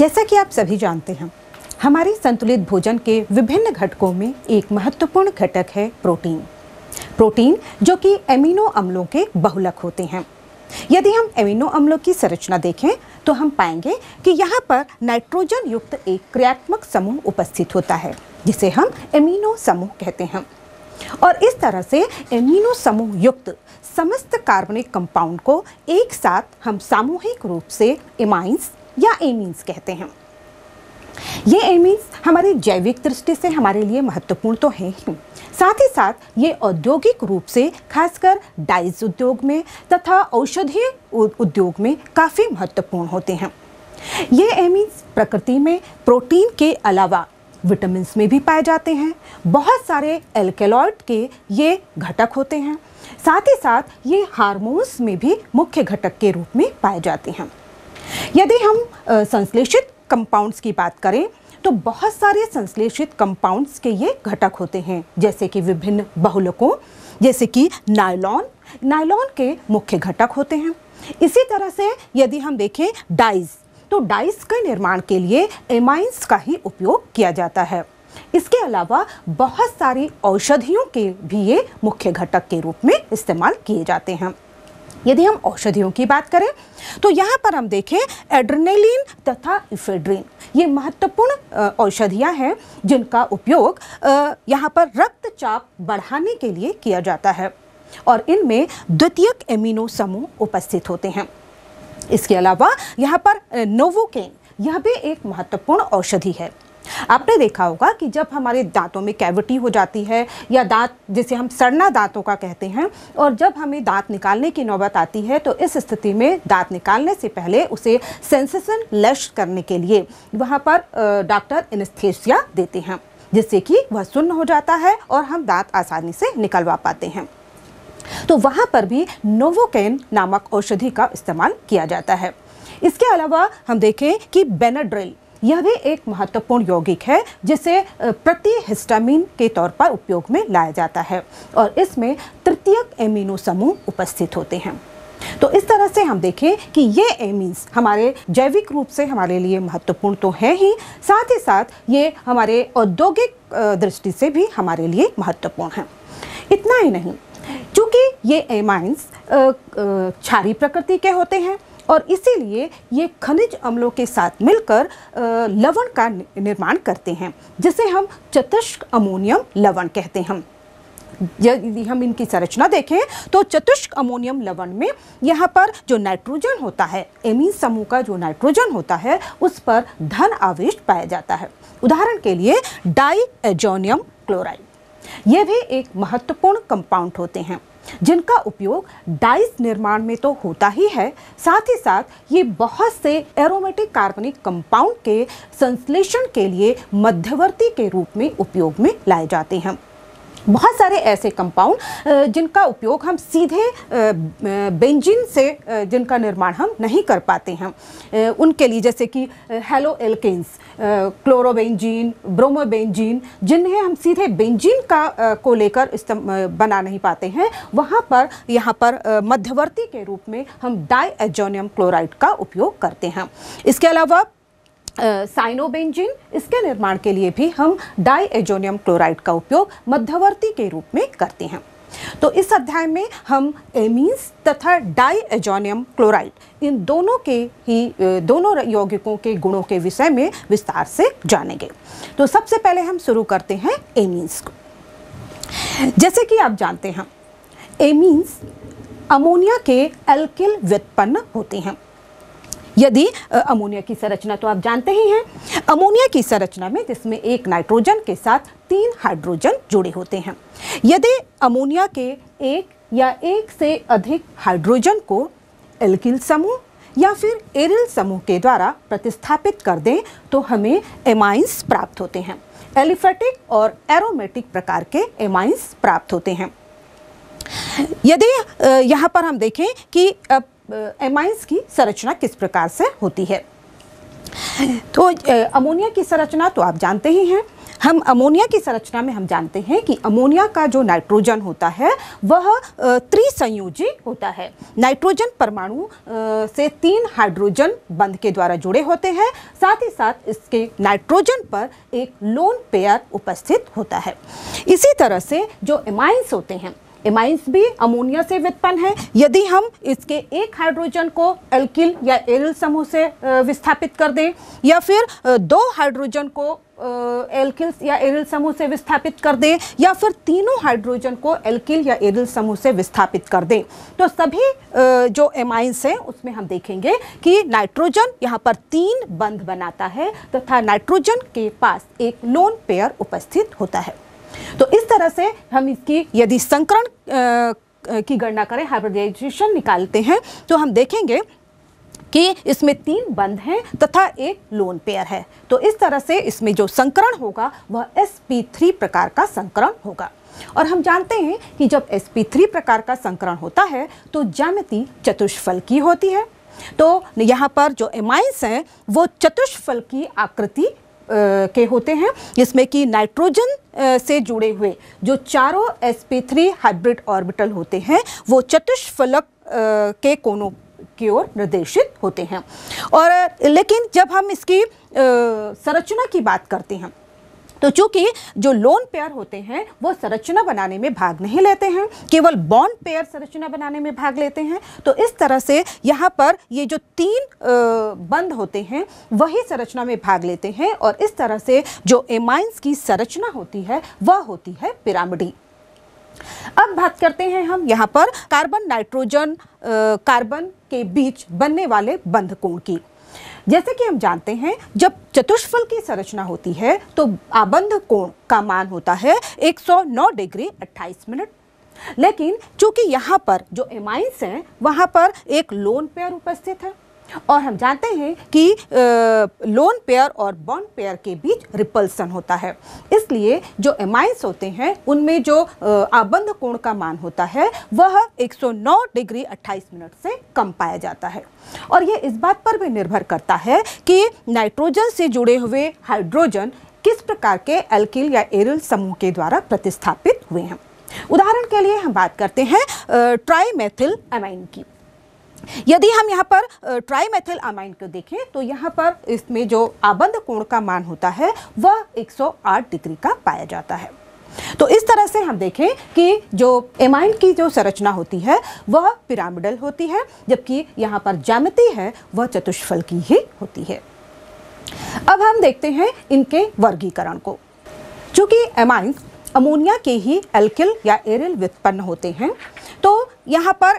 जैसा कि आप सभी जानते हैं हमारे संतुलित भोजन के विभिन्न घटकों में एक महत्वपूर्ण घटक है प्रोटीन प्रोटीन जो कि एमिनो अम्लों के बहुलक होते हैं यदि हम एमिनो अम्लों की संरचना देखें तो हम पाएंगे कि यहाँ पर नाइट्रोजन युक्त एक क्रियात्मक समूह उपस्थित होता है जिसे हम एमिनो समूह कहते हैं और इस तरह से एमिनो समूह युक्त समस्त कार्बनिक कंपाउंड को एक साथ हम सामूहिक रूप से इमाइंस या एमीन्स कहते हैं ये एमीन्स हमारे जैविक दृष्टि से हमारे लिए महत्वपूर्ण तो हैं ही साथ ही साथ ये औद्योगिक रूप से खासकर डाइज उद्योग में तथा औषधीय उद्योग में काफ़ी महत्वपूर्ण होते हैं ये एमीन्स प्रकृति में प्रोटीन के अलावा विटामिन्स में भी पाए जाते हैं बहुत सारे एल्केलॉइड के ये घटक होते हैं साथ ही साथ ये हार्मोन्स में भी मुख्य घटक के रूप में पाए जाते हैं यदि हम संश्लेषित कंपाउंड्स की बात करें तो बहुत सारे संश्लेषित कंपाउंड्स के ये घटक होते हैं जैसे कि विभिन्न बहुलकों जैसे कि नायलॉन नायलॉन के मुख्य घटक होते हैं इसी तरह से यदि हम देखें डाइज तो डाइस के निर्माण के लिए एमाइंस का ही उपयोग किया जाता है इसके अलावा बहुत सारी औषधियों के भी ये मुख्य घटक के रूप में इस्तेमाल किए जाते हैं यदि हम औषधियों की बात करें तो यहाँ पर हम देखें एड्रेनेलिन तथा इफेड्रिन ये महत्वपूर्ण औषधियाँ हैं जिनका उपयोग यहाँ पर रक्तचाप बढ़ाने के लिए किया जाता है और इनमें द्वितीयक एमिनो समूह उपस्थित होते हैं इसके अलावा यहाँ पर नोवोकेन यह भी एक महत्वपूर्ण औषधि है आपने देखा होगा कि जब हमारे दांतों में कैविटी हो जाती है या दांत जिसे हम सड़ना दांतों का कहते हैं और जब हमें दांत निकालने की नौबत आती है तो इस स्थिति में दांत निकालने से पहले उसे सेंसेशन लश करने के लिए वहाँ पर डॉक्टर इनस्थेसिया देते हैं जिससे कि वह सुन्न हो जाता है और हम दांत आसानी से निकलवा पाते हैं तो वहाँ पर भी नोवोकेन नामक औषधि का इस्तेमाल किया जाता है इसके अलावा हम देखें कि बेनाड्रिल यह भी एक महत्वपूर्ण यौगिक है जिसे प्रतिहिस्टामिन के तौर पर उपयोग में लाया जाता है और इसमें तृतीयक एमिनो समूह उपस्थित होते हैं तो इस तरह से हम देखें कि ये एमिन्स हमारे जैविक रूप से हमारे लिए महत्वपूर्ण तो हैं ही साथ ही साथ ये हमारे औद्योगिक दृष्टि से भी हमारे लिए महत्वपूर्ण हैं इतना ही नहीं चूँकि ये एमाइंस क्षारी प्रकृति के होते हैं और इसीलिए ये खनिज अम्लों के साथ मिलकर लवण का निर्माण करते हैं जिसे हम चतुष्क अमोनियम लवण कहते हैं यदि हम इनकी संरचना देखें तो चतुष्क अमोनियम लवण में यहाँ पर जो नाइट्रोजन होता है एमीन समूह का जो नाइट्रोजन होता है उस पर धन आवेश पाया जाता है उदाहरण के लिए डाई एजोनियम क्लोराइड ये भी एक महत्वपूर्ण कंपाउंड होते हैं जिनका उपयोग डाइस निर्माण में तो होता ही है साथ ही साथ ये बहुत से एरोमेटिक कार्बनिक कंपाउंड के संश्लेषण के लिए मध्यवर्ती के रूप में उपयोग में लाए जाते हैं बहुत सारे ऐसे कंपाउंड जिनका उपयोग हम सीधे बेंजिन से जिनका निर्माण हम नहीं कर पाते हैं उनके लिए जैसे कि हेलो एल्केन्स क्लोरोबेंजीन ब्रोमोबेंजीन जिन्हें हम सीधे बेंजिन का को लेकर बना नहीं पाते हैं वहाँ पर यहाँ पर मध्यवर्ती के रूप में हम डाई एजोनियम क्लोराइड का उपयोग करते हैं इसके अलावा साइनोबेंजिन इसके निर्माण के लिए भी हम डाई एजोनियम क्लोराइड का उपयोग मध्यवर्ती के रूप में करते हैं तो इस अध्याय में हम एमीन्स तथा डाई एजोनियम क्लोराइड इन दोनों के ही दोनों यौगिकों के गुणों के विषय में विस्तार से जानेंगे तो सबसे पहले हम शुरू करते हैं एमीन्स को जैसे कि आप जानते हैं एमीन्स अमोनिया के एल्किल व्युत्पन्न होते हैं यदि अमोनिया की संरचना तो आप जानते ही हैं अमोनिया की संरचना में जिसमें एक नाइट्रोजन के साथ तीन हाइड्रोजन जुड़े होते हैं यदि अमोनिया के एक या एक से अधिक हाइड्रोजन को एल्किल समूह या फिर एरिल समूह के द्वारा प्रतिस्थापित कर दें तो हमें एमाइंस प्राप्त होते हैं एलिफेटिक और एरोमेटिक प्रकार के एमाइंस प्राप्त होते हैं यदि यहाँ पर हम देखें कि एमाइंस की संरचना किस प्रकार से होती है तो अमोनिया की संरचना तो आप जानते ही हैं हम अमोनिया की संरचना में हम जानते हैं कि अमोनिया का जो नाइट्रोजन होता है वह त्रिसंयोजी होता है नाइट्रोजन परमाणु से तीन हाइड्रोजन बंध के द्वारा जुड़े होते हैं साथ ही साथ इसके नाइट्रोजन पर एक लोन पेयर उपस्थित होता है इसी तरह से जो एमाइंस होते हैं एमाइंस भी अमोनिया से व्युत्पन्न है यदि हम इसके एक हाइड्रोजन को एल्किल या एरिल समूह से विस्थापित कर दें या फिर दो हाइड्रोजन को एल्किल या एरिल समूह से विस्थापित कर दें या फिर तीनों हाइड्रोजन को एल्किल या एरिल समूह से विस्थापित कर दें तो सभी जो एमाइंस हैं उसमें हम देखेंगे कि नाइट्रोजन यहाँ पर तीन बंध बनाता है तथा तो नाइट्रोजन के पास एक लोन पेयर उपस्थित होता है तो इस तरह से हम इसकी यदि संकरण की गणना करें हाइब्रिडाइजेशन निकालते हैं तो हम देखेंगे कि इसमें तीन बंद हैं तथा एक लोन पेयर है तो इस तरह से इसमें जो संकरण होगा वह sp3 प्रकार का संकरण होगा और हम जानते हैं कि जब sp3 प्रकार का संकरण होता है तो ज्यामिति चतुष्फल की होती है तो यहाँ पर जो एमाइंस हैं वो चतुष्फल की आकृति के होते हैं जिसमें कि नाइट्रोजन से जुड़े हुए जो चारों sp3 हाइब्रिड ऑर्बिटल होते हैं वो चतुष्फलक के कोनों की ओर निर्देशित होते हैं और लेकिन जब हम इसकी संरचना की बात करते हैं तो चूंकि जो लोन पेयर होते हैं वो संरचना बनाने में भाग नहीं लेते हैं केवल बॉन्ड पेयर संरचना बनाने में भाग लेते हैं तो इस तरह से यहाँ पर ये जो तीन बंद होते हैं वही संरचना में भाग लेते हैं और इस तरह से जो एमाइंस की संरचना होती है वह होती है पिरामिडी अब बात करते हैं हम यहाँ पर कार्बन नाइट्रोजन कार्बन के बीच बनने वाले बंध कोण की जैसे कि हम जानते हैं जब चतुष्फल की संरचना होती है तो आबंध कोण का मान होता है 109 डिग्री 28 मिनट लेकिन चूंकि यहाँ पर जो एमाइंस हैं वहाँ पर एक लोन पेयर उपस्थित है और हम जानते हैं कि लोन पेयर और बॉन्ड पेयर के बीच रिपल्सन होता है इसलिए जो एमाइंस होते हैं उनमें जो आबंध कोण का मान होता है वह 109 डिग्री 28 मिनट से कम पाया जाता है और यह इस बात पर भी निर्भर करता है कि नाइट्रोजन से जुड़े हुए हाइड्रोजन किस प्रकार के एल्किल या एरिल समूह के द्वारा प्रतिस्थापित हुए हैं उदाहरण के लिए हम बात करते हैं ट्राईमेथिल एमाइन की यदि हम यहाँ पर ट्राईमेथिल अमाइन को देखें तो यहाँ पर इसमें जो आबंध कोण का मान होता है वह 108 डिग्री का पाया जाता है तो इस तरह से हम देखें कि जो एमाइन की जो संरचना होती है वह पिरामिडल होती है जबकि यहाँ पर जामती है वह चतुष्फल की ही होती है अब हम देखते हैं इनके वर्गीकरण को चूँकि एमाइन अमोनिया के ही एल्किल या एरिल व्युत्पन्न होते हैं तो यहाँ पर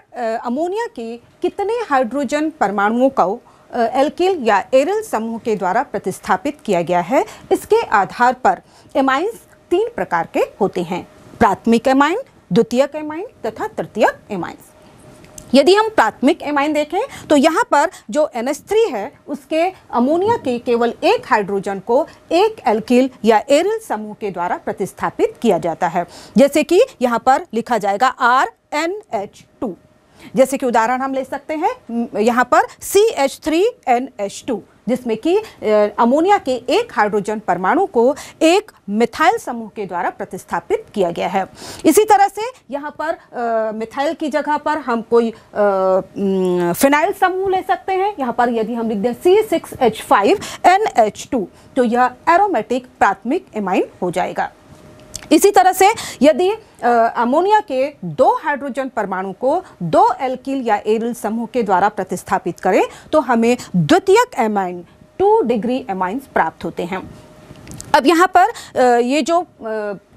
अमोनिया के कितने हाइड्रोजन परमाणुओं को एल्किल या एरिल समूह के द्वारा प्रतिस्थापित किया गया है इसके आधार पर एमाइंस तीन प्रकार के होते हैं प्राथमिक एमाइन द्वितीयक एमाइन तथा तृतीयक एमाइंस यदि हम प्राथमिक एमाइन देखें तो यहाँ पर जो एन है उसके अमोनिया के केवल एक हाइड्रोजन को एक एल्किल या एरिल समूह के द्वारा प्रतिस्थापित किया जाता है जैसे कि यहाँ पर लिखा जाएगा आर एन एच टू जैसे कि उदाहरण हम ले सकते हैं यहाँ पर C H three N H two जिसमें कि अमोनिया के एक हाइड्रोजन परमाणु को एक मिथाइल समूह के द्वारा प्रतिस्थापित किया गया है इसी तरह से यहाँ पर मिथाइल की जगह पर हम कोई फिनाइल समूह ले सकते हैं यहाँ पर यदि हम लिख दें C six H five N H two तो यह एरोमेटिक प्राथमिक एमाइन हो जाएगा इसी तरह से यदि अमोनिया के दो हाइड्रोजन परमाणु को दो एल्किल या एरिल समूह के द्वारा प्रतिस्थापित करें तो हमें द्वितीयक एमाइन टू डिग्री एमाइंस प्राप्त होते हैं अब यहाँ पर ये जो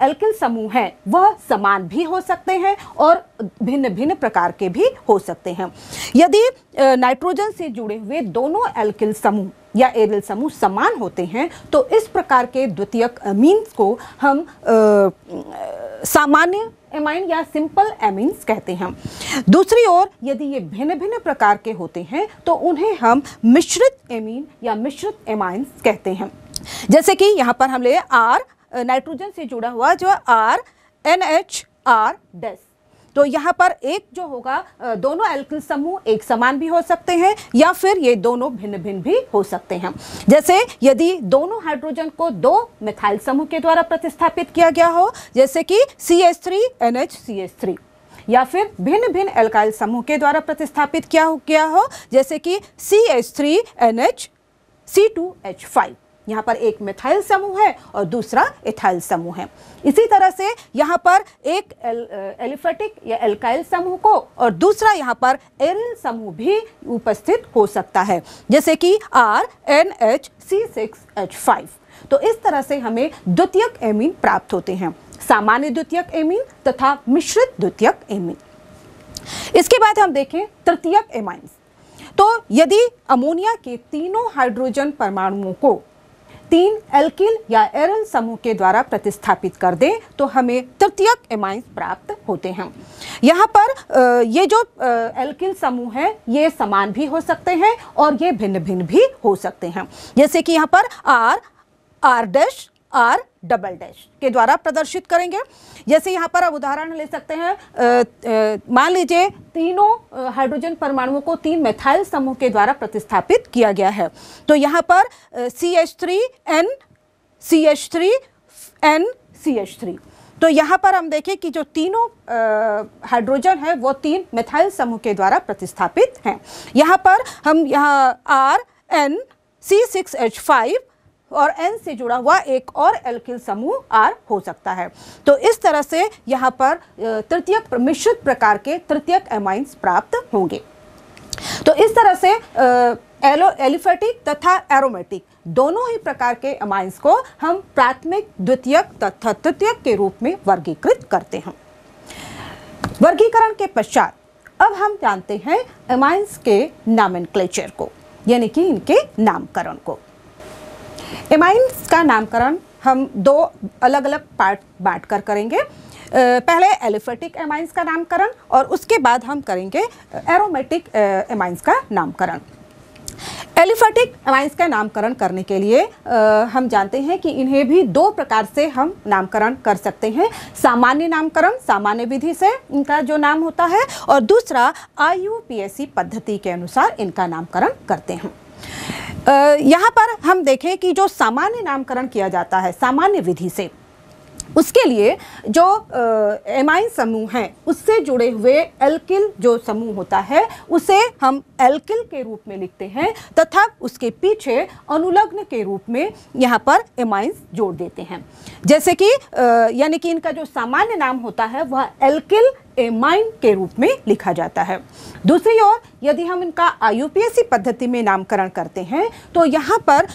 एल्किल समूह हैं वह समान भी हो सकते हैं और भिन्न भिन्न प्रकार के भी हो सकते हैं यदि नाइट्रोजन से जुड़े हुए दोनों एल्किल समूह या एरल समूह समान होते हैं तो इस प्रकार के द्वितीयक अमीन्स को हम आ, सामान्य एमाइन या सिंपल एमिन्स कहते हैं दूसरी ओर यदि ये भिन्न भिन्न प्रकार के होते हैं तो उन्हें हम मिश्रित एमीन या मिश्रित एमाइंस कहते हैं जैसे कि यहाँ पर हम ले आर नाइट्रोजन से जुड़ा हुआ जो R N H R dash तो यहाँ पर एक जो होगा दोनों एल्किल समूह एक समान भी हो सकते हैं या फिर ये दोनों भिन्न भिन्न भी हो सकते हैं जैसे यदि दोनों हाइड्रोजन को दो मिथाइल समूह के द्वारा प्रतिस्थापित किया गया हो जैसे कि C S three N H C S three या फिर भिन्न भिन्न एल्काइल समूह के द्वारा प्रतिस्थापित किया गया हो जैसे कि C H three N H C two H five यहाँ पर एक मिथाइल समूह है और दूसरा इथाइल समूह है इसी तरह से यहाँ पर एक एल, एलिफेटिक या एल्काइल समूह को और दूसरा यहाँ पर एरिल समूह भी उपस्थित हो सकता है जैसे कि R N H C six H five तो इस तरह से हमें द्वितीयक एमीन प्राप्त होते हैं सामान्य द्वितीयक एमीन तथा मिश्रित द्वितीयक एमीन इसके बाद हम देखें तृतीयक एमाइंस तो यदि अमोनिया के तीनों हाइड्रोजन परमाणुओं को तीन एल्किल या एरल समूह के द्वारा प्रतिस्थापित कर दें तो हमें तृतीयक एमाइंस प्राप्त होते हैं यहाँ पर ये जो एल्किल समूह है ये समान भी हो सकते हैं और ये भिन्न भिन्न भी हो सकते हैं जैसे कि यहाँ पर R R dash R double dash के द्वारा प्रदर्शित करेंगे जैसे यहाँ पर आप उदाहरण ले सकते हैं मान लीजिए तीनों हाइड्रोजन परमाणुओं को तीन मेथाइल समूह के द्वारा प्रतिस्थापित किया गया है तो यहाँ पर C H three N C H three N C H three तो यहाँ पर हम देखें कि जो तीनों हाइड्रोजन है वो तीन मेथाइल समूह के द्वारा प्रतिस्थापित हैं यहाँ पर हम यहाँ R N C six H five और एन से जुड़ा हुआ एक और एल्किल समूह आर हो सकता है तो इस तरह से यहाँ पर तृतीयक मिश्रित प्रकार के तृतीयक एमाइंस प्राप्त होंगे तो इस तरह से एलो एलिफेटिक तथा एरोमेटिक दोनों ही प्रकार के अमाइंस को हम प्राथमिक द्वितीयक तथा तृतीयक के रूप में वर्गीकृत करते हैं वर्गीकरण के पश्चात अब हम जानते हैं अमाइंस के नामन को यानी कि इनके नामकरण को एमाइंस का नामकरण हम दो अलग अलग पार्ट बांट कर करेंगे पहले एलिफेटिक एमाइंस का नामकरण और उसके बाद हम करेंगे एरोमेटिक एमाइंस का नामकरण एलिफेटिक एमाइंस का नामकरण करने के लिए हम जानते हैं कि इन्हें भी दो प्रकार से हम नामकरण कर सकते हैं सामान्य नामकरण सामान्य विधि से इनका जो नाम होता है और दूसरा आई पद्धति के अनुसार इनका नामकरण करते हैं यहाँ पर हम देखें कि जो सामान्य नामकरण किया जाता है सामान्य विधि से उसके लिए जो एमाइन समूह हैं उससे जुड़े हुए एल्किल जो समूह होता है उसे हम एल्किल के रूप में लिखते हैं तथा उसके पीछे अनुलग्न के रूप में यहाँ पर एमाइंस जोड़ देते हैं जैसे कि यानी कि इनका जो सामान्य नाम होता है वह एल्किल एमाइन के रूप में लिखा जाता है दूसरी ओर यदि हम इनका आईयूपीएसी पद्धति में नामकरण करते हैं तो यहाँ पर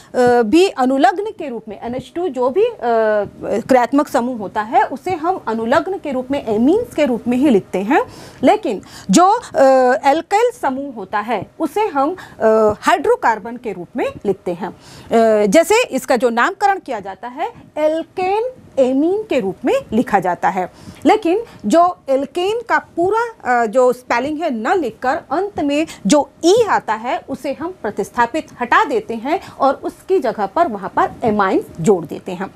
भी अनुलग्न के रूप में एन जो भी क्रियात्मक समूह होता है उसे हम अनुलग्न के रूप में एमीन्स के रूप में ही लिखते हैं लेकिन जो एल्केल समूह होता है उसे हम हाइड्रोकार्बन के रूप में लिखते हैं जैसे इसका जो नामकरण किया जाता है एल्केन एमीन के रूप में लिखा जाता है लेकिन जो एल्केन का पूरा जो स्पेलिंग है न लिखकर अंत में जो ई e आता है उसे हम प्रतिस्थापित हटा देते हैं और उसकी जगह पर वहाँ पर एमाइन जोड़ देते हैं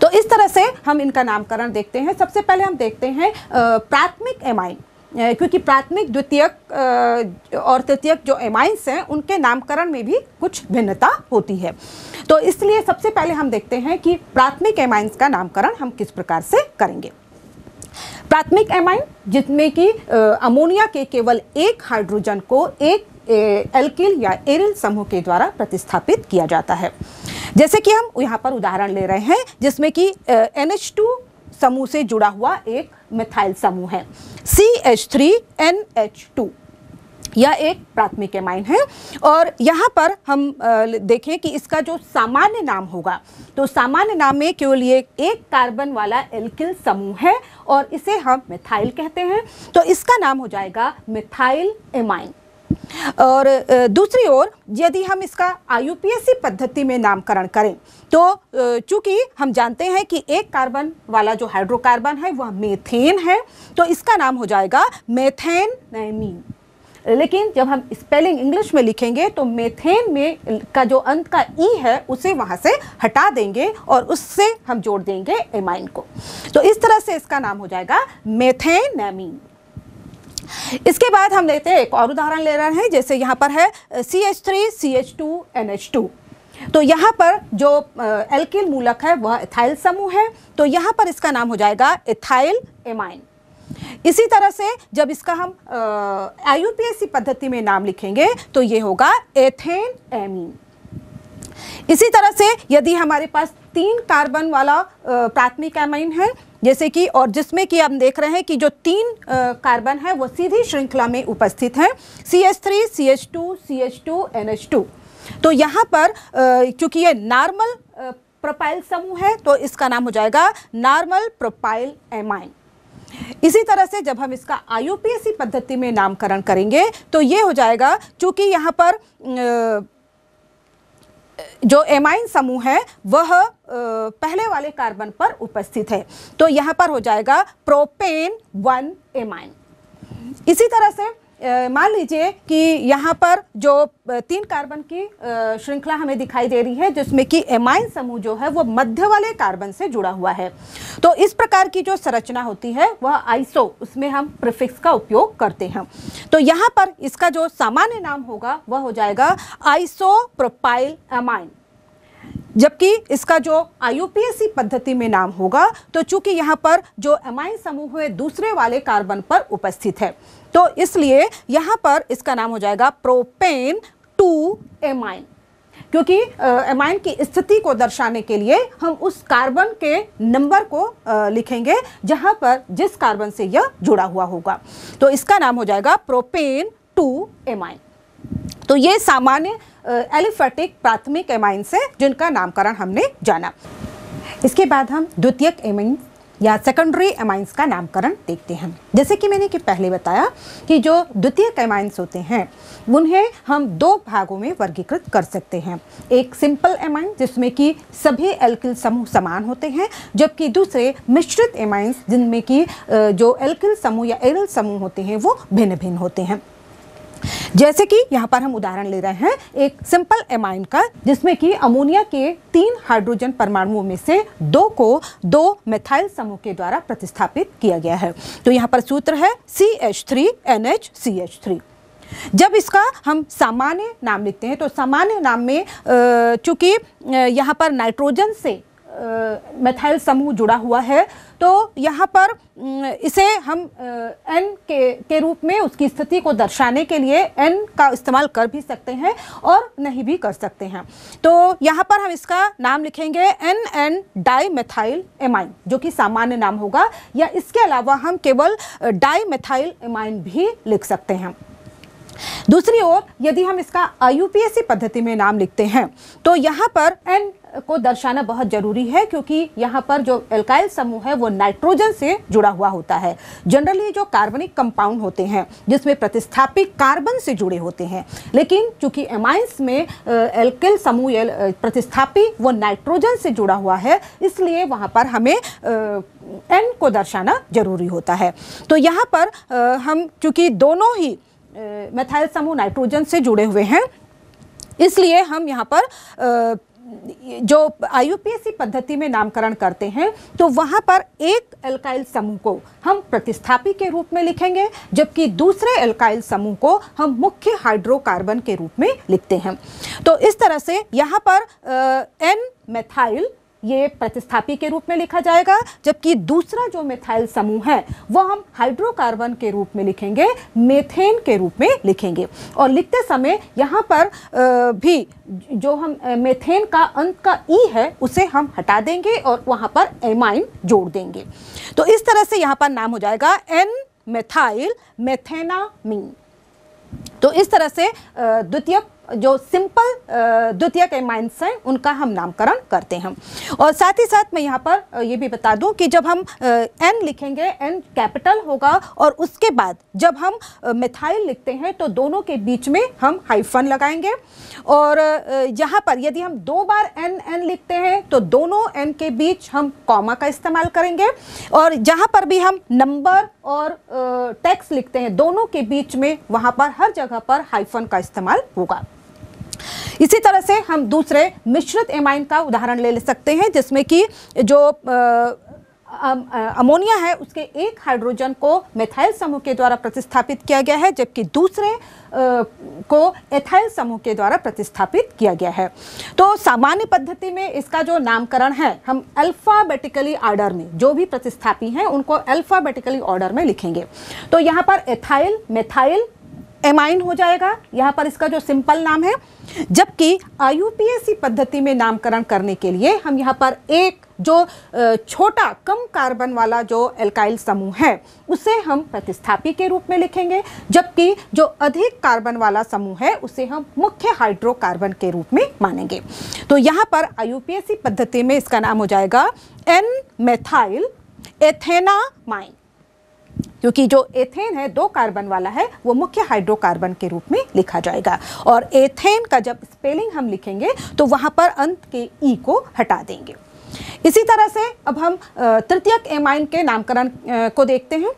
तो इस तरह से हम इनका नामकरण देखते हैं सबसे पहले हम देखते हैं प्राथमिक एमाइन क्योंकि प्राथमिक द्वितीयक और तृतीयक जो एमाइंस हैं उनके नामकरण में भी कुछ भिन्नता होती है तो इसलिए सबसे पहले हम देखते हैं कि प्राथमिक एमाइंस का नामकरण हम किस प्रकार से करेंगे प्राथमिक एमाइन जिसमें कि अमोनिया के केवल एक हाइड्रोजन को एक एल्किल या एरिल समूह के द्वारा प्रतिस्थापित किया जाता है जैसे कि हम यहाँ पर उदाहरण ले रहे हैं जिसमें कि एन एच टू समूह से जुड़ा हुआ एक मिथाइल समूह है C H three N H two यह एक प्राथमिक एमाइन है और यहाँ पर हम देखें कि इसका जो सामान्य नाम होगा तो सामान्य नाम में केवल ये एक कार्बन वाला एल्किल समूह है और इसे हम मिथाइल कहते हैं तो इसका नाम हो जाएगा मिथाइल एमाइन और दूसरी ओर यदि हम इसका आई पद्धति में नामकरण करें तो चूंकि हम जानते हैं कि एक कार्बन वाला जो हाइड्रोकार्बन है वह मेथेन है तो इसका नाम हो जाएगा मेथेन नैमीन लेकिन जब हम स्पेलिंग इंग्लिश में लिखेंगे तो मेथेन में का जो अंत का ई e है उसे वहाँ से हटा देंगे और उससे हम जोड़ देंगे एमाइन को तो इस तरह से इसका नाम हो जाएगा मेथेनामीन इसके बाद हम लेते हैं एक और उदाहरण ले रहे हैं जैसे यहाँ पर है C H three C H two N H two तो यहाँ पर जो एल्किल मूलक है वह इथाइल समूह है तो यहाँ पर इसका नाम हो जाएगा इथाइल एमाइन इसी तरह से जब इसका हम आई पद्धति में नाम लिखेंगे तो ये होगा एथेन एमीन इसी तरह से यदि हमारे पास तीन कार्बन वाला प्राथमिक एमाइन है जैसे कि और जिसमें कि हम देख रहे हैं कि जो तीन कार्बन है वो सीधी श्रृंखला में उपस्थित हैं C H three C H two C H two N H two तो यहाँ पर क्योंकि ये नॉर्मल प्रोपाइल समूह है तो इसका नाम हो जाएगा नॉर्मल प्रोपाइल एमाइन इसी तरह से जब हम इसका आई पद्धति में नामकरण करेंगे तो ये हो जाएगा चूंकि यहाँ पर जो एमाइन समूह है वह पहले वाले कार्बन पर उपस्थित है तो यहाँ पर हो जाएगा प्रोपेन वन एमाइन इसी तरह से मान लीजिए कि यहाँ पर जो तीन कार्बन की श्रृंखला हमें दिखाई दे रही है जिसमें कि एमाइन समूह जो है वो मध्य वाले कार्बन से जुड़ा हुआ है तो इस प्रकार की जो संरचना होती है वह आइसो उसमें हम प्रिफिक्स का उपयोग करते हैं तो यहाँ पर इसका जो सामान्य नाम होगा वह हो जाएगा आइसो प्रोपाइल एमाइन जबकि इसका जो आईयूपीएसी पद्धति में नाम होगा तो चूंकि यहाँ पर जो एमाइन समूह है दूसरे वाले कार्बन पर उपस्थित है तो इसलिए यहाँ पर इसका नाम हो जाएगा प्रोपेन टू एमाइन क्योंकि एमाइन की स्थिति को दर्शाने के लिए हम उस कार्बन के नंबर को आ, लिखेंगे जहाँ पर जिस कार्बन से यह जुड़ा हुआ होगा तो इसका नाम हो जाएगा प्रोपेन टू एमाइन तो ये सामान्य एलिफेटिक प्राथमिक एमाइन से जिनका नामकरण हमने जाना इसके बाद हम द्वितीयक एमाइन या सेकेंडरी एमाइंस का नामकरण देखते हैं जैसे कि मैंने कि पहले बताया कि जो द्वितीय एमाइंस होते हैं उन्हें हम दो भागों में वर्गीकृत कर सकते हैं एक सिंपल एमाइन जिसमें कि सभी एल्किल समूह समान होते हैं जबकि दूसरे मिश्रित एमाइंस जिनमें कि जो एल्किल समूह या एरल समूह होते हैं वो भिन्न भिन्न होते हैं जैसे कि यहाँ पर हम उदाहरण ले रहे हैं एक सिंपल एमाइन का जिसमें कि अमोनिया के तीन हाइड्रोजन परमाणुओं में से दो को दो मेथाइल समूह के द्वारा प्रतिस्थापित किया गया है तो यहाँ पर सूत्र है C H three N H C H three जब इसका हम सामान्य नाम लिखते हैं तो सामान्य नाम में चूंकि यहाँ पर नाइट्रोजन से मेथाइल समूह जुड़ा हुआ है तो यहाँ पर इसे हम एन के के रूप में उसकी स्थिति को दर्शाने के लिए एन का इस्तेमाल कर भी सकते हैं और नहीं भी कर सकते हैं तो यहाँ पर हम इसका नाम लिखेंगे N N di methyl amine जो कि सामान्य नाम होगा या इसके अलावा हम केवल डाई मेथाइल एमाइन भी लिख सकते हैं दूसरी ओर यदि हम इसका आई पद्धति में नाम लिखते हैं तो यहाँ पर एन को दर्शाना बहुत ज़रूरी है क्योंकि यहाँ पर जो एल्काइल समूह है वो नाइट्रोजन से जुड़ा हुआ होता है जनरली जो कार्बनिक कंपाउंड होते हैं जिसमें प्रतिस्थापित कार्बन से जुड़े होते हैं लेकिन चूंकि एमाइंस में एल्किल समूह प्रतिस्थापी वो नाइट्रोजन से जुड़ा हुआ है इसलिए वहाँ पर हमें एन को दर्शाना जरूरी होता है तो यहाँ पर हम चूँकि दोनों ही मेथाइल समूह नाइट्रोजन से जुड़े हुए हैं इसलिए हम यहाँ पर जो आई पद्धति में नामकरण करते हैं तो वहाँ पर एक एल्काइल समूह को हम प्रतिस्थापी के रूप में लिखेंगे जबकि दूसरे एल्काइल समूह को हम मुख्य हाइड्रोकार्बन के रूप में लिखते हैं तो इस तरह से यहाँ पर एन मेथाइल ये प्रतिस्थापी के रूप में लिखा जाएगा जबकि दूसरा जो मिथाइल समूह है वह हम हाइड्रोकार्बन के रूप में लिखेंगे मेथेन के रूप में लिखेंगे और लिखते समय यहाँ पर भी जो हम मेथेन का अंत का ई e है उसे हम हटा देंगे और वहाँ पर एमाइन जोड़ देंगे तो इस तरह से यहाँ पर नाम हो जाएगा एन मेथाइल मेथेनामीन तो इस तरह से द्वितीयक जो सिंपल द्वितीय के माइंस हैं उनका हम नामकरण करते हैं और साथ ही साथ मैं यहाँ पर ये भी बता दूँ कि जब हम एन लिखेंगे एन कैपिटल होगा और उसके बाद जब हम मिथाइल लिखते हैं तो दोनों के बीच में हम हाइफन लगाएंगे और यहाँ पर यदि हम दो बार एन एन लिखते हैं तो दोनों एन के बीच हम कॉमा का इस्तेमाल करेंगे और जहाँ पर भी हम नंबर और टैक्स लिखते हैं दोनों के बीच में वहाँ पर हर जगह पर हाइफन का इस्तेमाल होगा इसी तरह से हम दूसरे मिश्रित एमाइन का उदाहरण ले ले सकते हैं जिसमें कि जो अमोनिया है उसके एक हाइड्रोजन को मेथाइल समूह के द्वारा प्रतिस्थापित किया गया है जबकि दूसरे को एथाइल समूह के द्वारा प्रतिस्थापित किया गया है तो सामान्य पद्धति में इसका जो नामकरण है हम अल्फ़ाबेटिकली ऑर्डर में जो भी प्रतिस्थापी हैं उनको अल्फ़ाबेटिकली ऑर्डर में लिखेंगे तो यहाँ पर एथाइल मेथाइल एमाइन हो जाएगा यहाँ पर इसका जो सिंपल नाम है जबकि आई पद्धति में नामकरण करने के लिए हम यहाँ पर एक जो छोटा कम कार्बन वाला जो एल्काइल समूह है उसे हम प्रतिस्थापी के रूप में लिखेंगे जबकि जो अधिक कार्बन वाला समूह है उसे हम मुख्य हाइड्रोकार्बन के रूप में मानेंगे तो यहाँ पर आई पद्धति में इसका नाम हो जाएगा एन मेथाइल एथेनामाइन क्योंकि जो एथेन है दो कार्बन वाला है वो मुख्य हाइड्रोकार्बन के रूप में लिखा जाएगा और एथेन का जब स्पेलिंग हम लिखेंगे तो वहाँ पर अंत के ई e को हटा देंगे इसी तरह से अब हम तृतीयक एमाइन के नामकरण को देखते हैं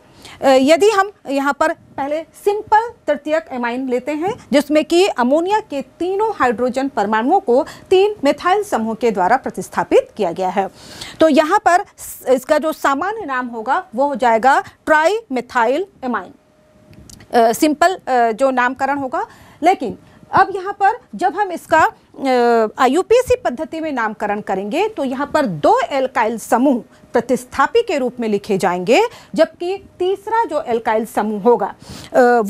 यदि हम यहाँ पर पहले सिंपल तृतीयक एमाइन लेते हैं जिसमें कि अमोनिया के तीनों हाइड्रोजन परमाणुओं को तीन मिथाइल समूह के द्वारा प्रतिस्थापित किया गया है तो यहाँ पर इसका जो सामान्य नाम होगा वो हो जाएगा ट्राई मिथाइल एमाइन सिंपल जो नामकरण होगा लेकिन अब यहाँ पर जब हम इसका आईयूपीएसी पद्धति में नामकरण करेंगे तो यहाँ पर दो एल्काइल समूह प्रतिस्थापी के रूप में लिखे जाएंगे जबकि तीसरा जो एल्काइल समूह होगा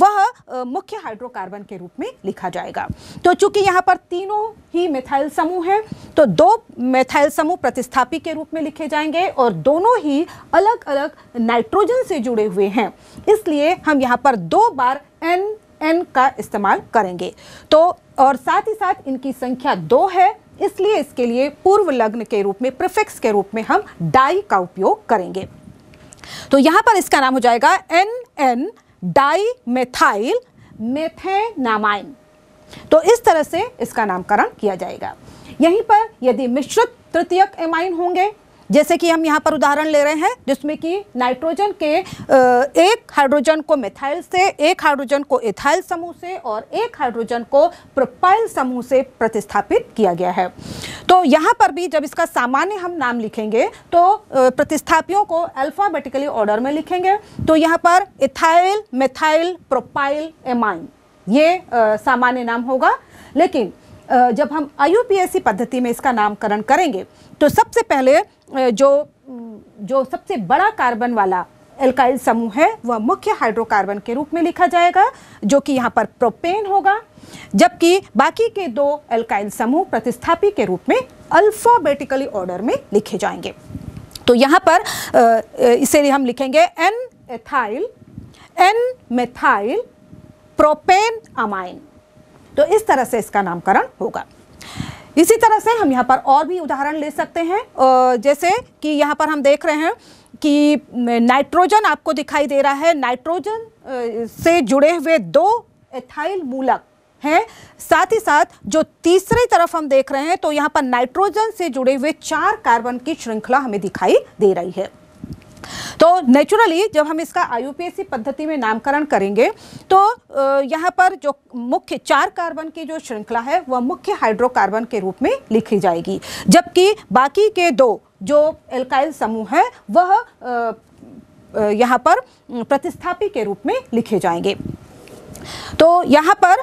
वह मुख्य हाइड्रोकार्बन के रूप में लिखा जाएगा तो चूंकि यहाँ पर तीनों ही मिथाइल समूह हैं तो दो मेथाइल समूह प्रतिस्थापी के रूप में लिखे जाएंगे और दोनों ही अलग अलग नाइट्रोजन से जुड़े हुए हैं इसलिए हम यहाँ पर दो बार एन एन का इस्तेमाल करेंगे तो और साथ ही साथ इनकी संख्या दो है इसलिए इसके लिए पूर्व लग्न के रूप में प्रिफिक्स के रूप में हम डाई का उपयोग करेंगे तो यहां पर इसका नाम हो जाएगा N N di methyl methanamine तो इस तरह से इसका नामकरण किया जाएगा यहीं पर यदि मिश्रित तृतीयक एमाइन होंगे जैसे कि हम यहाँ पर उदाहरण ले रहे हैं जिसमें कि नाइट्रोजन के एक हाइड्रोजन को मिथाइल से एक हाइड्रोजन को इथाइल समूह से और एक हाइड्रोजन को प्रोपाइल समूह से प्रतिस्थापित किया गया है तो यहाँ पर भी जब इसका सामान्य हम नाम लिखेंगे तो प्रतिस्थापियों को अल्फ़ाबेटिकली ऑर्डर में लिखेंगे तो यहाँ पर इथाइल मिथाइल प्रोपाइल एमाइन ये सामान्य नाम होगा लेकिन जब हम आईयूपीएसी पद्धति में इसका नामकरण करेंगे तो सबसे पहले जो जो सबसे बड़ा कार्बन वाला एल्काइल समूह है वह मुख्य हाइड्रोकार्बन के रूप में लिखा जाएगा जो कि यहाँ पर प्रोपेन होगा जबकि बाकी के दो एल्काइल समूह प्रतिस्थापी के रूप में अल्फ़ाबेटिकली ऑर्डर में लिखे जाएंगे तो यहाँ पर इसे हम लिखेंगे N ethyl N methyl propane amine तो इस तरह से इसका नामकरण होगा इसी तरह से हम यहाँ पर और भी उदाहरण ले सकते हैं जैसे कि यहाँ पर हम देख रहे हैं कि नाइट्रोजन आपको दिखाई दे रहा है नाइट्रोजन से जुड़े हुए दो एथाइल मूलक हैं साथ ही साथ जो तीसरी तरफ हम देख रहे हैं तो यहाँ पर नाइट्रोजन से जुड़े हुए चार कार्बन की श्रृंखला हमें दिखाई दे रही है तो नेचुरली जब हम इसका आईयूपीएसी पद्धति में नामकरण करेंगे तो यहाँ पर जो मुख्य चार कार्बन की जो श्रृंखला है वह मुख्य हाइड्रोकार्बन के रूप में लिखी जाएगी जबकि बाकी के दो जो एल्काइल समूह है वह यहाँ पर प्रतिस्थापी के रूप में लिखे जाएंगे तो यहाँ पर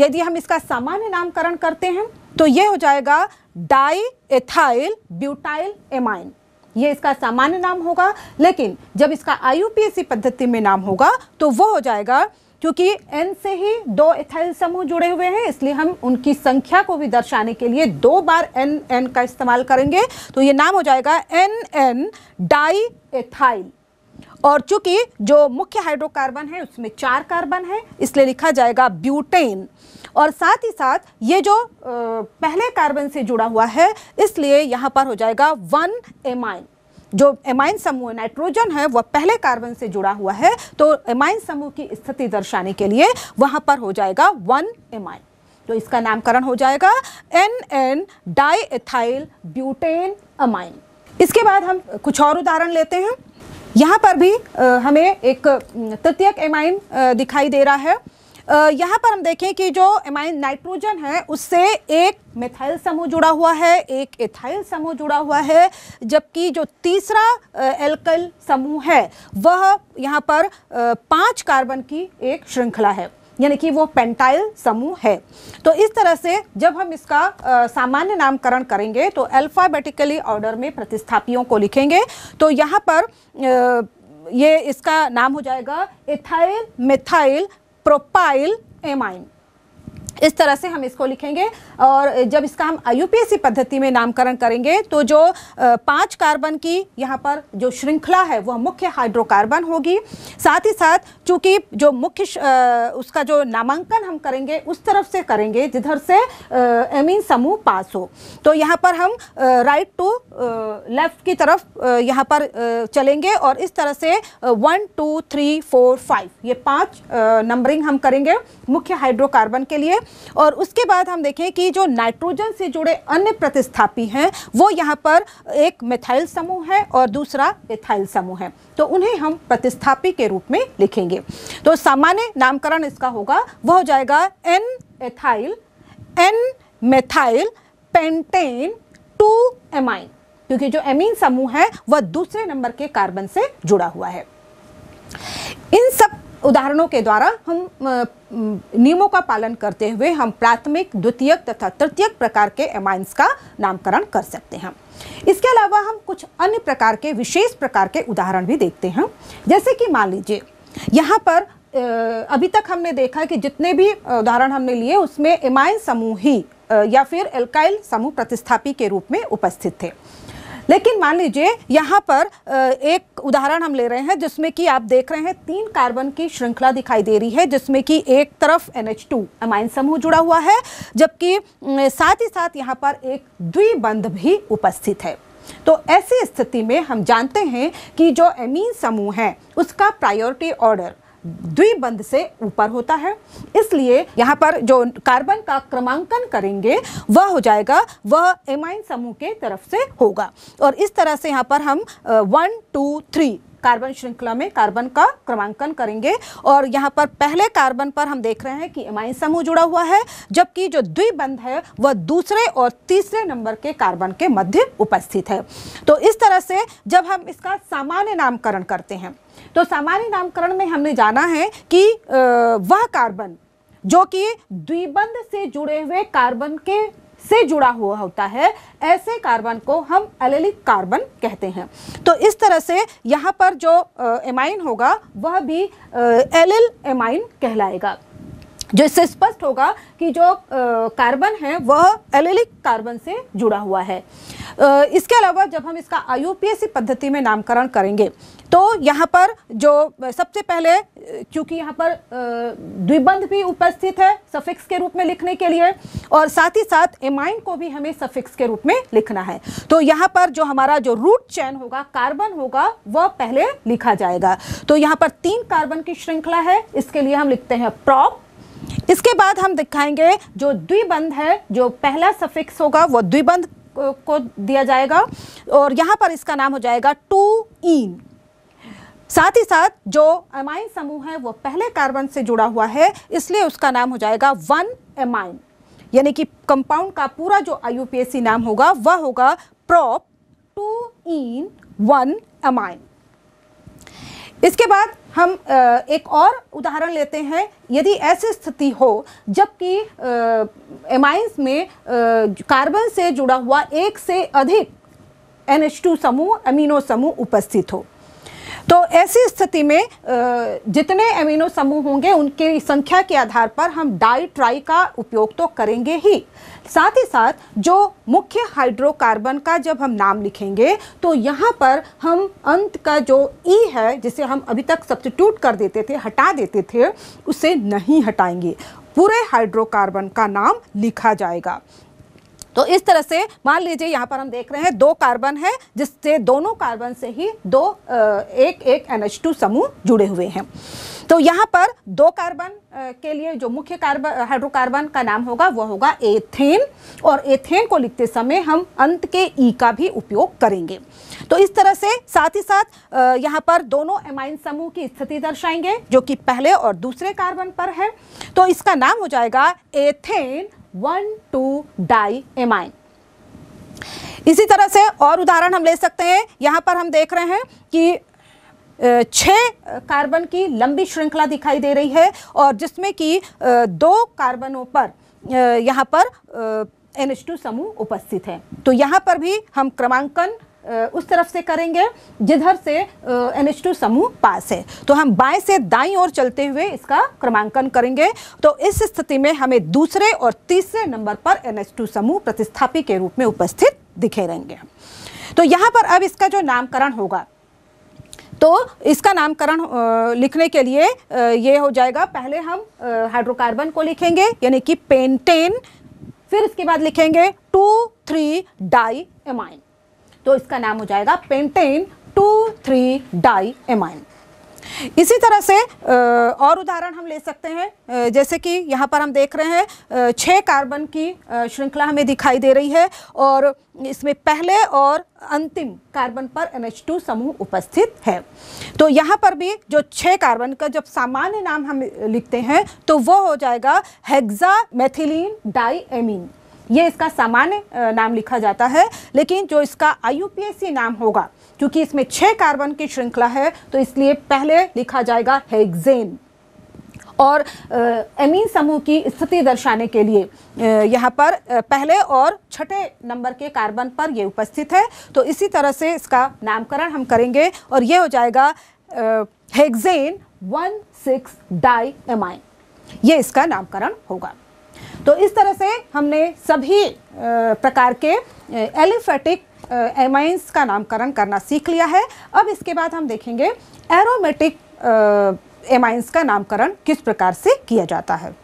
यदि हम इसका सामान्य नामकरण करते हैं तो ये हो जाएगा डाई एथाइल ब्यूटाइल एमाइन ये इसका सामान्य नाम होगा लेकिन जब इसका आई पद्धति में नाम होगा तो वो हो जाएगा क्योंकि एन से ही दो इथाइल समूह जुड़े हुए हैं इसलिए हम उनकी संख्या को भी दर्शाने के लिए दो बार एन एन का इस्तेमाल करेंगे तो ये नाम हो जाएगा एन एन डाई एथाइल और चूंकि जो मुख्य हाइड्रोकार्बन है उसमें चार कार्बन है इसलिए लिखा जाएगा ब्यूटेन और साथ ही साथ ये जो पहले कार्बन से जुड़ा हुआ है इसलिए यहाँ पर हो जाएगा वन एमाइन जो एमाइन समूह नाइट्रोजन है वह पहले कार्बन से जुड़ा हुआ है तो एमाइन समूह की स्थिति दर्शाने के लिए वहाँ पर हो जाएगा वन एमाइन तो इसका नामकरण हो जाएगा N N diethyl butane amine इसके बाद हम कुछ और उदाहरण लेते हैं यहाँ पर भी हमें एक तृतीयक एमाइन दिखाई दे रहा है यहाँ पर हम देखें कि जो एमाइन नाइट्रोजन है उससे एक मिथाइल समूह जुड़ा हुआ है एक इथाइल समूह जुड़ा हुआ है जबकि जो तीसरा एल्कल समूह है वह यहाँ पर पांच कार्बन की एक श्रृंखला है यानी कि वो पेंटाइल समूह है तो इस तरह से जब हम इसका आ, सामान्य नामकरण करेंगे तो अल्फ़ाबेटिकली ऑर्डर में प्रतिस्थापियों को लिखेंगे तो यहाँ पर आ, ये इसका नाम हो जाएगा इथाइल मिथाइल Propile mine. इस तरह से हम इसको लिखेंगे और जब इसका हम आईयूपीएसी पद्धति में नामकरण करेंगे तो जो पांच कार्बन की यहाँ पर जो श्रृंखला है वह मुख्य हाइड्रोकार्बन होगी साथ ही साथ चूँकि जो मुख्य उसका जो नामांकन हम करेंगे उस तरफ से करेंगे जिधर से एमिन समूह पास हो तो यहाँ पर हम राइट टू लेफ्ट की तरफ यहाँ पर चलेंगे और इस तरह से one two three four five ये पाँच नंबरिंग हम करेंगे मुख्य हाइड्रोकार्बन के लिए और उसके बाद हम देखें कि जो नाइट्रोजन से जुड़े अन्य प्रतिस्थापी हैं वो यहाँ पर एक मिथाइल समूह है और दूसरा इथाइल समूह है तो उन्हें हम प्रतिस्थापी के रूप में लिखेंगे तो सामान्य नामकरण इसका होगा वह हो जाएगा N ethyl N methyl pentane two amine क्योंकि जो एमीन समूह है वह दूसरे नंबर के कार्बन से जुड़ा हुआ है इन सब उदाहरणों के द्वारा हम नियमों का पालन करते हुए हम प्राथमिक द्वितीयक तथा तृतीयक प्रकार के एमाइंस का नामकरण कर सकते हैं इसके अलावा हम कुछ अन्य प्रकार के विशेष प्रकार के उदाहरण भी देखते हैं जैसे कि मान लीजिए यहाँ पर अभी तक हमने देखा कि जितने भी उदाहरण हमने लिए उसमें एमाइन समूह ही या फिर एल्काइल समूह प्रतिस्थापी के रूप में उपस्थित थे लेकिन मान लीजिए यहाँ पर एक उदाहरण हम ले रहे हैं जिसमें कि आप देख रहे हैं तीन कार्बन की श्रृंखला दिखाई दे रही है जिसमें कि एक तरफ NH2 अमाइन समूह जुड़ा हुआ है जबकि साथ ही साथ यहाँ पर एक द्विबंध भी उपस्थित है तो ऐसी स्थिति में हम जानते हैं कि जो एमीन समूह है उसका प्रायोरिटी ऑर्डर द्विबंध से ऊपर होता है इसलिए यहाँ पर जो कार्बन का क्रमांकन करेंगे वह हो जाएगा वह एमाइन समूह के तरफ से होगा और इस तरह से यहाँ पर हम वन टू थ्री कार्बन श्रृंखला में कार्बन का क्रमांकन करेंगे और यहाँ पर पहले कार्बन पर हम देख रहे हैं कि एमाइन समूह जुड़ा हुआ है जबकि जो द्विबंध है वह दूसरे और तीसरे नंबर के कार्बन के मध्य उपस्थित है तो इस तरह से जब हम इसका सामान्य नामकरण करते हैं तो सामान्य नामकरण में हमने जाना है कि वह कार्बन जो कि द्विबंध से जुड़े हुए कार्बन के से जुड़ा हुआ होता है ऐसे कार्बन को हम एलेलिक कार्बन कहते हैं तो इस तरह से यहाँ पर जो एमाइन होगा वह भी एलिल एमाइन कहलाएगा जो इससे स्पष्ट होगा कि जो कार्बन है वह एलेलिक कार्बन से जुड़ा हुआ है इसके अलावा जब हम इसका आईयूपीएसी पद्धति में नामकरण करेंगे तो यहाँ पर जो सबसे पहले क्योंकि यहाँ पर द्विबंध भी उपस्थित है सफिक्स के रूप में लिखने के लिए और साथ ही साथ एमाइन को भी हमें सफिक्स के रूप में लिखना है तो यहाँ पर जो हमारा जो रूट चैन होगा कार्बन होगा वह पहले लिखा जाएगा तो यहाँ पर तीन कार्बन की श्रृंखला है इसके लिए हम लिखते हैं प्रॉप इसके बाद हम दिखाएंगे जो द्विबंध है जो पहला सफिक्स होगा वह द्विबंध को दिया जाएगा और यहाँ पर इसका नाम हो जाएगा टू इन साथ ही साथ जो एमाइन समूह है वो पहले कार्बन से जुड़ा हुआ है इसलिए उसका नाम हो जाएगा वन एमाइन यानी कि कंपाउंड का पूरा जो आई नाम होगा वह होगा prop two yne one amine इसके बाद हम एक और उदाहरण लेते हैं यदि ऐसी स्थिति हो जबकि एमाइंस में कार्बन से जुड़ा हुआ एक से अधिक NH2 समूह अमीनो समूह उपस्थित हो तो ऐसी स्थिति में जितने एमिनो समूह होंगे उनकी संख्या के आधार पर हम डाई ट्राई का उपयोग तो करेंगे ही साथ ही साथ जो मुख्य हाइड्रोकार्बन का जब हम नाम लिखेंगे तो यहाँ पर हम अंत का जो ई e है जिसे हम अभी तक सब्सिट्यूट कर देते थे हटा देते थे उसे नहीं हटाएंगे पूरे हाइड्रोकार्बन का नाम लिखा जाएगा तो इस तरह से मान लीजिए यहाँ पर हम देख रहे हैं दो कार्बन है जिससे दोनों कार्बन से ही दो एक एक NH2 समूह जुड़े हुए हैं तो यहाँ पर दो कार्बन के लिए जो मुख्य कार्बन हाइड्रोकार्बन का नाम होगा वह होगा एथेन और एथेन को लिखते समय हम अंत के ई का भी उपयोग करेंगे तो इस तरह से साथ ही साथ यहाँ पर दोनों एमाइन समूह की स्थिति दर्शाएंगे जो कि पहले और दूसरे कार्बन पर है तो इसका नाम हो जाएगा ethane one two di amine इसी तरह से और उदाहरण हम ले सकते हैं यहाँ पर हम देख रहे हैं कि छः कार्बन की लंबी श्रृंखला दिखाई दे रही है और जिसमें कि दो कार्बनों पर यहाँ पर एन समूह उपस्थित है तो यहाँ पर भी हम क्रमांकन उस तरफ से करेंगे जिधर से एन एच टू समूह पास है तो हम बाएं से दाईं ओर चलते हुए इसका क्रमांकन करेंगे तो इस स्थिति में हमें दूसरे और तीसरे नंबर पर एन एच टू समूह प्रतिस्थापी के रूप में उपस्थित दिखे रहेंगे तो यहाँ पर अब इसका जो नामकरण होगा तो इसका नामकरण लिखने के लिए ये हो जाएगा पहले हम हाइड्रोकार्बन को लिखेंगे यानी कि पेंटेन फिर इसके बाद लिखेंगे टू थ्री डाई एमाइन तो इसका नाम हो जाएगा pentane two three di amine इसी तरह से और उदाहरण हम ले सकते हैं जैसे कि यहाँ पर हम देख रहे हैं छः कार्बन की श्रृंखला हमें दिखाई दे रही है और इसमें पहले और अंतिम कार्बन पर NH2 समूह उपस्थित है तो यहाँ पर भी जो छः कार्बन का जब सामान्य नाम हम लिखते हैं तो वो हो जाएगा हेग्जा मेथिलीन डाई एमीन ये इसका सामान्य नाम लिखा जाता है लेकिन जो इसका आई नाम होगा क्योंकि इसमें छः कार्बन की श्रृंखला है तो इसलिए पहले लिखा जाएगा हेगजेन और एमीन समूह की स्थिति दर्शाने के लिए यहाँ पर पहले और छठे नंबर के कार्बन पर ये उपस्थित है तो इसी तरह से इसका नामकरण हम करेंगे और ये हो जाएगा हेगजेन वन सिक्स डाई आई ये इसका नामकरण होगा तो इस तरह से हमने सभी प्रकार के एलिफेटिक एमाइंस का नामकरण करना सीख लिया है अब इसके बाद हम देखेंगे एरोमेटिक एमाइंस का नामकरण किस प्रकार से किया जाता है